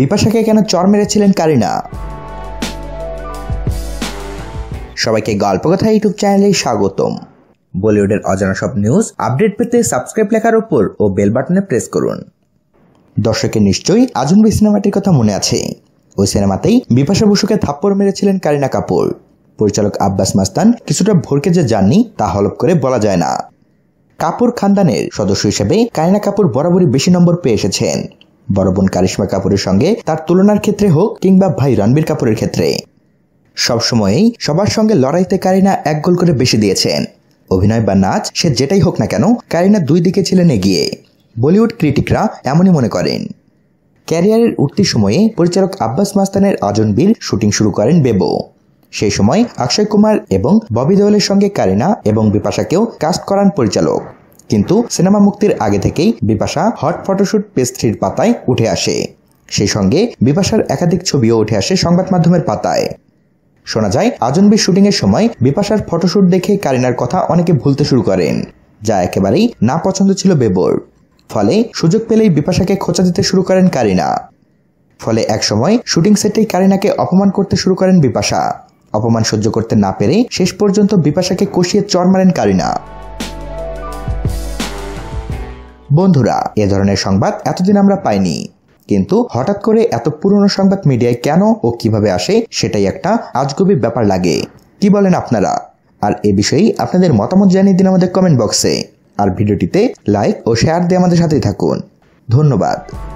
বিপাশাকে কেন চর মেরেছিলেন কারিনা সবাইকে গল্প কথা ইউটিউব চ্যানেলে স্বাগতম বলিউডের অজানা সব নিউজ আপডেট পেতে সাবস্ক্রাইব লেখার উপর ও বেল বাটনে প্রেস করুন দর্শকের নিশ্চয়ই আজমরি সিনেমাটির কথা মনে আছে ওই সিনেমাতেই বিপাশা বসুকে থাপ্পড় মেরেছিলেন কারিনা কাপুর পরিচালক আব্বাস মাস্তান কিছুটা ভোরকে যে যাননি তা হলপ করে বলা যায় না কাপুর খানদানের সদস্য হিসেবে কারিনা কাপুর বরাবরই বেশি নম্বর পেয়ে এসেছেন বড় বোন কারিশ্মা কাপুরের সঙ্গে তার তুলনার ক্ষেত্রে হোক কিংবা ভাই রণবীর কাপুরের ক্ষেত্রে সবসময়ই সবার সঙ্গে লড়াইতে কারিনা এক গোল করে বেশি দিয়েছেন অভিনয় বা নাচ সে যেটাই হোক না কেন কারিনা দুই দিকে ছিলেন এগিয়ে বলিউড ক্রিটিকরা এমনই মনে করেন ক্যারিয়ারের উঠতি সময়ে পরিচালক আব্বাস মাস্তানের আজনবীর শুটিং শুরু করেন বেবো সেই সময় অক্ষয় কুমার এবং ববি দেওয়ালের সঙ্গে কারিনা এবং বিপাশাকেও কাস্ট করান পরিচালক কিন্তু সিনেমা মুক্তির আগে থেকেই বিপাশা হট ফটোশুট পেজ থ্রির পাতায় উঠে আসে সেই সঙ্গে বিপাশার একাধিক ছবিও উঠে আসে সংবাদ মাধ্যমের পাতায় শোনা যায় আজনবীর শুটিংয়ের সময় বিপাশার ফটোশুট দেখে কারিনার কথা অনেকে ভুলতে শুরু করেন যা একেবারেই না পছন্দ ছিল বেবর ফলে সুযোগ পেলেই বিপাশাকে খোঁচা দিতে শুরু করেন কারিনা ফলে একসময় শুটিং সেটেই কারিনাকে অপমান করতে শুরু করেন বিপাশা অপমান সহ্য করতে না পেরে শেষ পর্যন্ত বিপাশাকে কষিয়ে চর মারেন কারিনা বন্ধুরা এ ধরনের সংবাদ এতদিন আমরা পাইনি কিন্তু হঠাৎ করে এত পুরনো সংবাদ মিডিয়ায় কেন ও কিভাবে আসে সেটাই একটা আজগবি ব্যাপার লাগে কি বলেন আপনারা আর এ বিষয়ে আপনাদের মতামত জানিয়ে দিন আমাদের কমেন্ট বক্সে আর ভিডিওটিতে লাইক ও শেয়ার দিয়ে আমাদের সাথেই থাকুন ধন্যবাদ